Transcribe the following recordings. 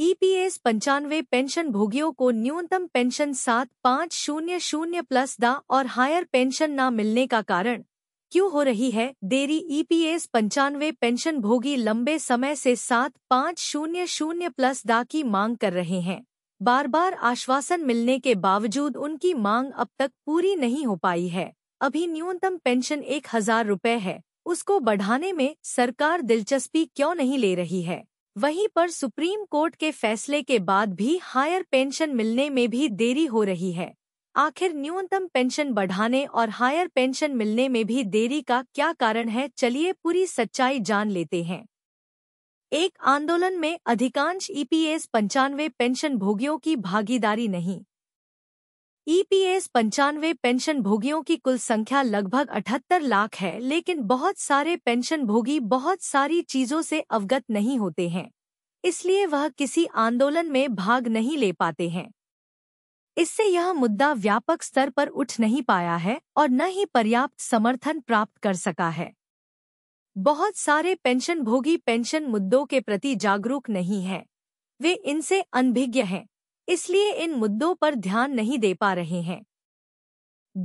EPS e पंचानवे pension भोगियों को न्यूनतम पेंशन सात पाँच शून्य शून्य प्लस दा और हायर पेंशन न मिलने का कारण क्यों हो रही है देरी ईपीएस e पंचानवे पेंशन भोगी लंबे समय से सात पाँच शून्य शून्य प्लस दा की मांग कर रहे हैं बार बार आश्वासन मिलने के बावजूद उनकी मांग अब तक पूरी नहीं हो पाई है अभी न्यूनतम पेंशन एक हजार रुपये है उसको बढ़ाने में सरकार दिलचस्पी क्यों नहीं ले रही है वहीं पर सुप्रीम कोर्ट के फैसले के बाद भी हायर पेंशन मिलने में भी देरी हो रही है आखिर न्यूनतम पेंशन बढ़ाने और हायर पेंशन मिलने में भी देरी का क्या कारण है चलिए पूरी सच्चाई जान लेते हैं एक आंदोलन में अधिकांश ईपीएस पंचानवे पेंशन भोगियों की भागीदारी नहीं ईपीएस e पंचानवे पेंशन भोगियों की कुल संख्या लगभग 78 लाख है लेकिन बहुत सारे पेंशन भोगी बहुत सारी चीजों से अवगत नहीं होते हैं इसलिए वह किसी आंदोलन में भाग नहीं ले पाते हैं इससे यह मुद्दा व्यापक स्तर पर उठ नहीं पाया है और न ही पर्याप्त समर्थन प्राप्त कर सका है बहुत सारे पेंशन भोगी पेंशन मुद्दों के प्रति जागरूक नहीं हैं वे इनसे अनभिज्ञ हैं इसलिए इन मुद्दों पर ध्यान नहीं दे पा रहे हैं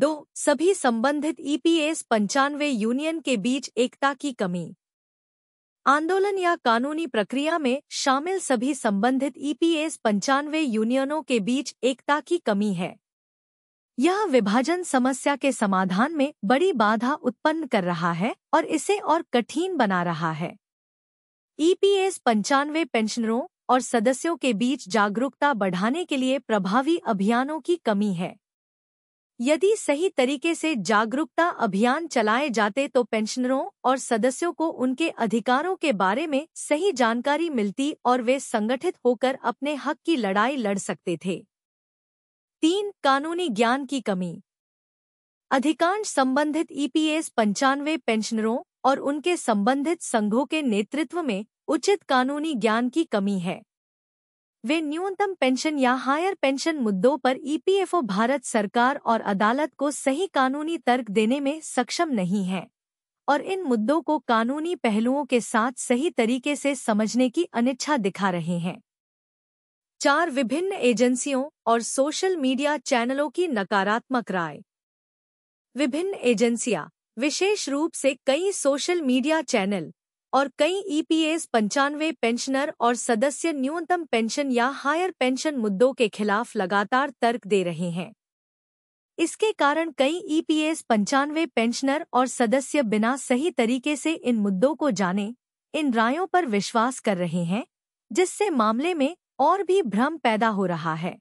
दो सभी संबंधित ईपीएस e पंचानवे यूनियन के बीच एकता की कमी आंदोलन या कानूनी प्रक्रिया में शामिल सभी संबंधित ईपीएस e पंचानवे यूनियनों के बीच एकता की कमी है यह विभाजन समस्या के समाधान में बड़ी बाधा उत्पन्न कर रहा है और इसे और कठिन बना रहा है ईपीएस e पंचानवे पेंशनरों और सदस्यों के बीच जागरूकता बढ़ाने के लिए प्रभावी अभियानों की कमी है यदि सही तरीके से जागरूकता अभियान चलाए जाते तो पेंशनरों और सदस्यों को उनके अधिकारों के बारे में सही जानकारी मिलती और वे संगठित होकर अपने हक की लड़ाई लड़ सकते थे तीन कानूनी ज्ञान की कमी अधिकांश संबंधित ईपीएस पंचानवे पेंशनरों और उनके संबंधित संघों के नेतृत्व में उचित कानूनी ज्ञान की कमी है वे न्यूनतम पेंशन या हायर पेंशन मुद्दों पर ईपीएफओ भारत सरकार और अदालत को सही कानूनी तर्क देने में सक्षम नहीं हैं और इन मुद्दों को कानूनी पहलुओं के साथ सही तरीके से समझने की अनिच्छा दिखा रहे हैं चार विभिन्न एजेंसियों और सोशल मीडिया चैनलों की नकारात्मक राय विभिन्न एजेंसियां विशेष रूप से कई सोशल मीडिया चैनल और कई ईपीएस e पंचानवे पेंशनर और सदस्य न्यूनतम पेंशन या हायर पेंशन मुद्दों के खिलाफ लगातार तर्क दे रहे हैं इसके कारण कई ईपीएस e पंचानवे पेंशनर और सदस्य बिना सही तरीके से इन मुद्दों को जाने इन रायों पर विश्वास कर रहे हैं जिससे मामले में और भी भ्रम पैदा हो रहा है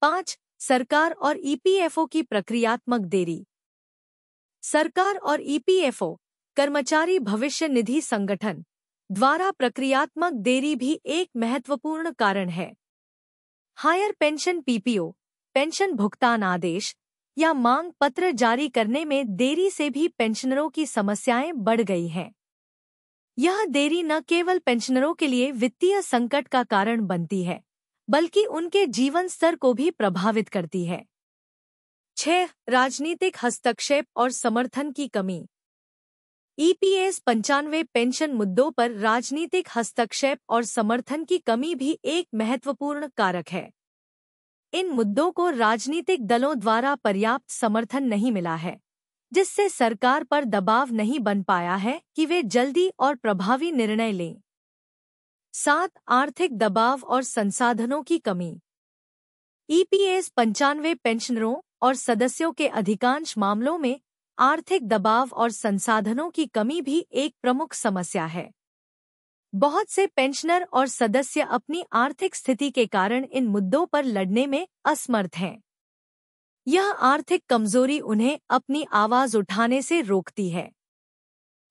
पांच सरकार और ईपीएफओ e की प्रक्रियात्मक देरी सरकार और ईपीएफओ कर्मचारी भविष्य निधि संगठन द्वारा प्रक्रियात्मक देरी भी एक महत्वपूर्ण कारण है हायर पेंशन पीपीओ पेंशन भुगतान आदेश या मांग पत्र जारी करने में देरी से भी पेंशनरों की समस्याएं बढ़ गई हैं यह देरी न केवल पेंशनरों के लिए वित्तीय संकट का कारण बनती है बल्कि उनके जीवन स्तर को भी प्रभावित करती है छह राजनीतिक हस्तक्षेप और समर्थन की कमी ईपीएस पंचानवे पेंशन मुद्दों पर राजनीतिक हस्तक्षेप और समर्थन की कमी भी एक महत्वपूर्ण कारक है इन मुद्दों को राजनीतिक दलों द्वारा पर्याप्त समर्थन नहीं मिला है जिससे सरकार पर दबाव नहीं बन पाया है कि वे जल्दी और प्रभावी निर्णय लें सात आर्थिक दबाव और संसाधनों की कमी ईपीएस पंचानवे पेंशनरों और सदस्यों के अधिकांश मामलों में आर्थिक दबाव और संसाधनों की कमी भी एक प्रमुख समस्या है बहुत से पेंशनर और सदस्य अपनी आर्थिक स्थिति के कारण इन मुद्दों पर लड़ने में असमर्थ हैं यह आर्थिक कमजोरी उन्हें अपनी आवाज उठाने से रोकती है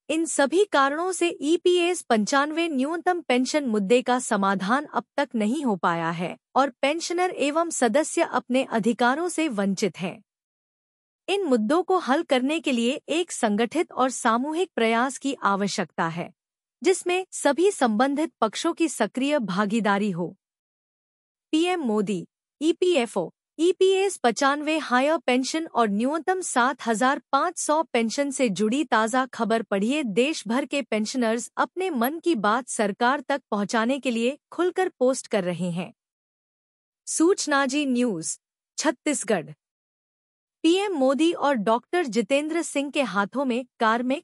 इन सभी कारणों से ईपीएस पंचानवे न्यूनतम पेंशन मुद्दे का समाधान अब तक नहीं हो पाया है और पेंशनर एवं सदस्य अपने अधिकारों से वंचित हैं इन मुद्दों को हल करने के लिए एक संगठित और सामूहिक प्रयास की आवश्यकता है जिसमें सभी संबंधित पक्षों की सक्रिय भागीदारी हो पीएम मोदी ईपीएफओ ईपीएस पचानवे हायर पेंशन और न्यूनतम 7,500 पेंशन से जुड़ी ताज़ा खबर पढ़िए देश भर के पेंशनर्स अपने मन की बात सरकार तक पहुंचाने के लिए खुलकर पोस्ट कर रहे हैं सूचनाजी न्यूज छत्तीसगढ़ पीएम मोदी और डॉक्टर जितेंद्र सिंह के हाथों में कार्मिक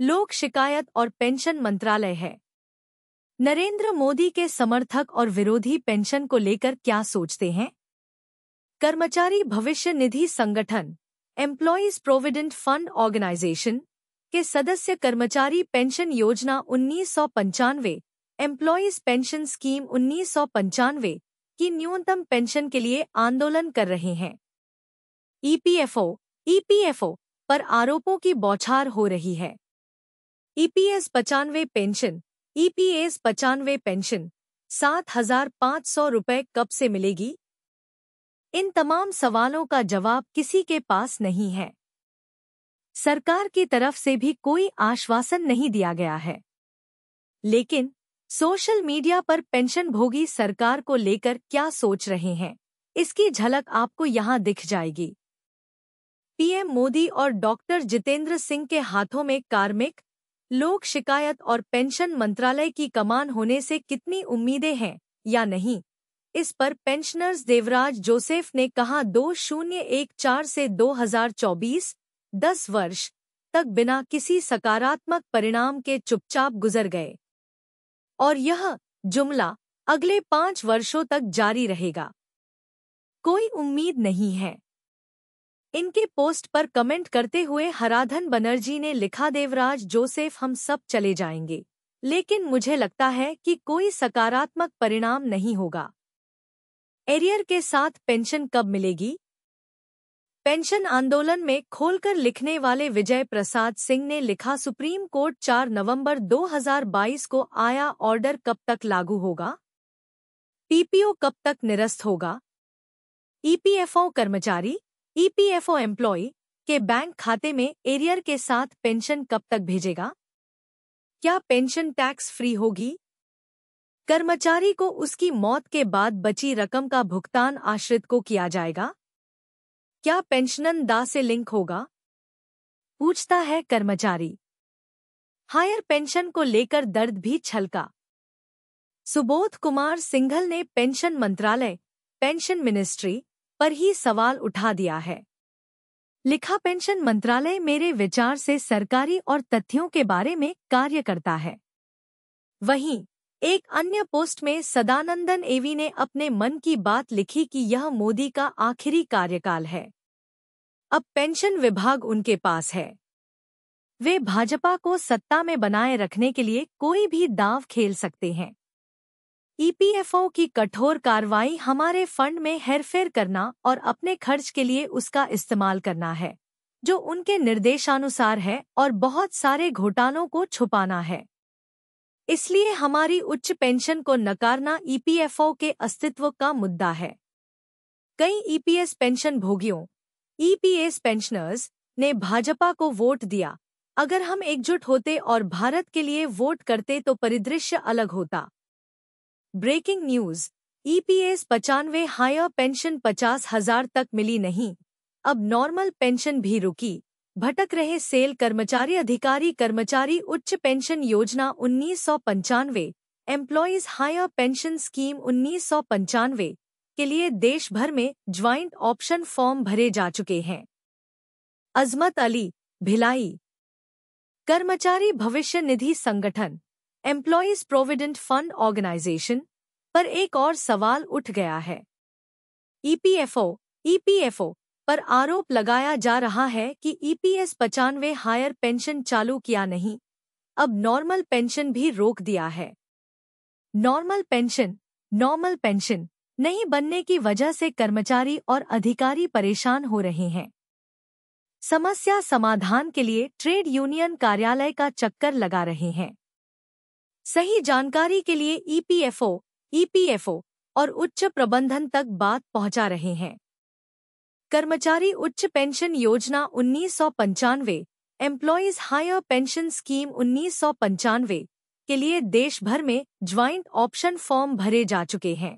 लोक शिकायत और पेंशन मंत्रालय है नरेंद्र मोदी के समर्थक और विरोधी पेंशन को लेकर क्या सोचते हैं कर्मचारी भविष्य निधि संगठन एम्प्लॉयज प्रोविडेंट फंड ऑर्गेनाइजेशन के सदस्य कर्मचारी पेंशन योजना उन्नीस सौ पंचानवे एम्प्लॉयज पेंशन स्कीम उन्नीस सौ पंचानवे की न्यूनतम पेंशन के लिए आंदोलन कर रहे हैं ईपीएफओ ईपीएफओ पर आरोपों की बौछार हो रही है ईपीएस पचानवे पेंशन ईपीएस पचानवे पेंशन सात हजार पाँच सौ रुपये कब से मिलेगी इन तमाम सवालों का जवाब किसी के पास नहीं है सरकार की तरफ से भी कोई आश्वासन नहीं दिया गया है लेकिन सोशल मीडिया पर पेंशन भोगी सरकार को लेकर क्या सोच रहे हैं इसकी झलक आपको यहाँ दिख जाएगी पीएम मोदी और डॉक्टर जितेंद्र सिंह के हाथों में कार्मिक लोक शिकायत और पेंशन मंत्रालय की कमान होने से कितनी उम्मीदें हैं या नहीं इस पर पेंशनर्स देवराज जोसेफ ने कहा दो शून्य एक चार से 2024 दस वर्ष तक बिना किसी सकारात्मक परिणाम के चुपचाप गुजर गए और यह जुमला अगले पाँच वर्षों तक जारी रहेगा कोई उम्मीद नहीं है इनके पोस्ट पर कमेंट करते हुए हराधन बनर्जी ने लिखा देवराज जोसेफ हम सब चले जाएंगे लेकिन मुझे लगता है कि कोई सकारात्मक परिणाम नहीं होगा एरियर के साथ पेंशन कब मिलेगी पेंशन आंदोलन में खोलकर लिखने वाले विजय प्रसाद सिंह ने लिखा सुप्रीम कोर्ट 4 नवंबर 2022 को आया ऑर्डर कब तक लागू होगा पीपीओ कब तक निरस्त होगा ईपीएफओ कर्मचारी ईपीएफओ e एम्प्लॉय के बैंक खाते में एरियर के साथ पेंशन कब तक भेजेगा क्या पेंशन टैक्स फ्री होगी कर्मचारी को उसकी मौत के बाद बची रकम का भुगतान आश्रित को किया जाएगा क्या पेंशनन दा से लिंक होगा पूछता है कर्मचारी हायर पेंशन को लेकर दर्द भी छलका सुबोध कुमार सिंघल ने पेंशन मंत्रालय पेंशन मिनिस्ट्री पर ही सवाल उठा दिया है लिखा पेंशन मंत्रालय मेरे विचार से सरकारी और तथ्यों के बारे में कार्य करता है वहीं एक अन्य पोस्ट में सदानंदन एवी ने अपने मन की बात लिखी कि यह मोदी का आखिरी कार्यकाल है अब पेंशन विभाग उनके पास है वे भाजपा को सत्ता में बनाए रखने के लिए कोई भी दांव खेल सकते हैं ईपीएफओ की कठोर कार्रवाई हमारे फंड में हेरफेर करना और अपने खर्च के लिए उसका इस्तेमाल करना है जो उनके निर्देशानुसार है और बहुत सारे घोटालों को छुपाना है इसलिए हमारी उच्च पेंशन को नकारना ईपीएफओ के अस्तित्व का मुद्दा है कई ईपीएस पेंशन भोगियों ईपीएस पेंशनर्स ने भाजपा को वोट दिया अगर हम एकजुट होते और भारत के लिए वोट करते तो परिदृश्य अलग होता ब्रेकिंग न्यूज ईपीएस e पचानवे हायर पेंशन पचास हजार तक मिली नहीं अब नॉर्मल पेंशन भी रुकी भटक रहे सेल कर्मचारी अधिकारी कर्मचारी उच्च पेंशन योजना उन्नीस सौ पंचानवे एम्प्लॉयज हायर पेंशन स्कीम उन्नीस सौ पंचानवे के लिए देश भर में ज्वाइंट ऑप्शन फॉर्म भरे जा चुके हैं अजमत अली भिलाई कर्मचारी भविष्य निधि संगठन एम्प्लॉयज प्रोविडेंट फंड ऑर्गेनाइजेशन पर एक और सवाल उठ गया है ईपीएफओ e ईपीएफओ e पर आरोप लगाया जा रहा है कि ईपीएस e पचानवे हायर पेंशन चालू किया नहीं अब नॉर्मल पेंशन भी रोक दिया है नॉर्मल पेंशन नॉर्मल पेंशन नहीं बनने की वजह से कर्मचारी और अधिकारी परेशान हो रहे हैं समस्या समाधान के लिए ट्रेड यूनियन कार्यालय का चक्कर लगा रहे हैं सही जानकारी के लिए ईपीएफओ e ईपीएफओ e और उच्च प्रबंधन तक बात पहुंचा रहे हैं कर्मचारी उच्च पेंशन योजना उन्नीस सौ पंचानवे एम्प्लॉयज हायर पेंशन स्कीम उन्नीस सौ पंचानवे के लिए देश भर में ज्वाइंट ऑप्शन फॉर्म भरे जा चुके हैं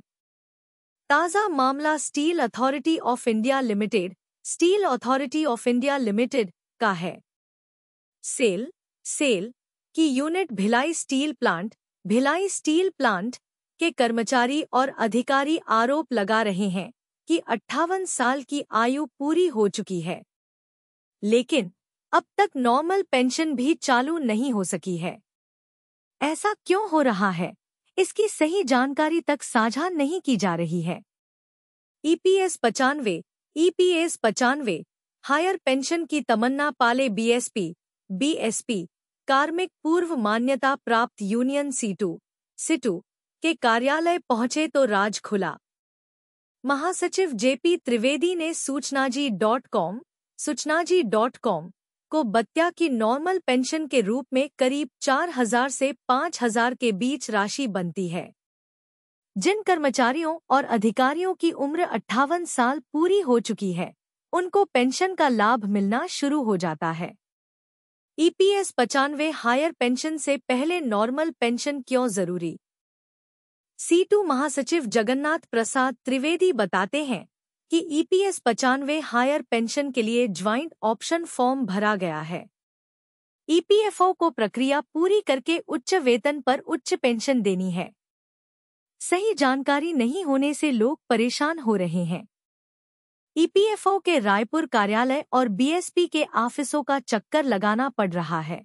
ताज़ा मामला steel authority of India limited steel authority of India limited का है सेल सेल की unit Bhilai steel plant Bhilai steel plant के कर्मचारी और अधिकारी आरोप लगा रहे हैं कि अट्ठावन साल की आयु पूरी हो चुकी है लेकिन अब तक नॉर्मल पेंशन भी चालू नहीं हो सकी है ऐसा क्यों हो रहा है इसकी सही जानकारी तक साझा नहीं की जा रही है ईपीएस e पचानवे ईपीएस e पचानवे हायर पेंशन की तमन्ना पाले बीएसपी बीएसपी कार्मिक पूर्व मान्यता प्राप्त यूनियन सीटू सिटू के कार्यालय पहुंचे तो राज खुला महासचिव जेपी त्रिवेदी ने Suchnaji dot com Suchnaji dot com को बत्या की नॉर्मल पेंशन के रूप में करीब चार हजार से हजार के बीच राशि बनती है जिन कर्मचारियों और अधिकारियों की उम्र अट्ठावन साल पूरी हो चुकी है उनको पेंशन का लाभ मिलना शुरू हो जाता है ईपीएस e पचानवे हायर पेंशन से पहले नॉर्मल पेंशन क्यों जरूरी सी टू महासचिव जगन्नाथ प्रसाद त्रिवेदी बताते हैं कि ईपीएस e पचानवे हायर पेंशन के लिए ज्वाइंट ऑप्शन फॉर्म भरा गया है ईपीएफओ e को प्रक्रिया पूरी करके उच्च वेतन पर उच्च पेंशन देनी है सही जानकारी नहीं होने से लोग परेशान हो रहे हैं ईपीएफओ e के रायपुर कार्यालय और बीएसपी के ऑफिसों का चक्कर लगाना पड़ रहा है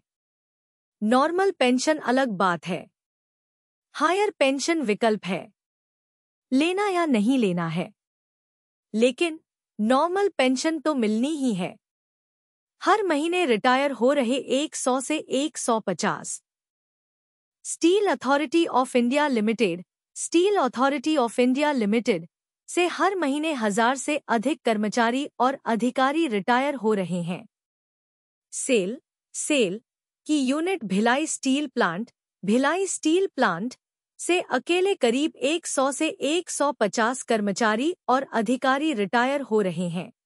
नॉर्मल पेंशन अलग बात है हायर पेंशन विकल्प है लेना या नहीं लेना है लेकिन नॉर्मल पेंशन तो मिलनी ही है हर महीने रिटायर हो रहे 100 से 150 steel authority of India limited steel authority of India limited से हर महीने हजार से अधिक कर्मचारी और अधिकारी रिटायर हो रहे हैं सेल सेल की unit Bhilai steel plant Bhilai steel plant से अकेले करीब 100 से 150 कर्मचारी और अधिकारी रिटायर हो रहे हैं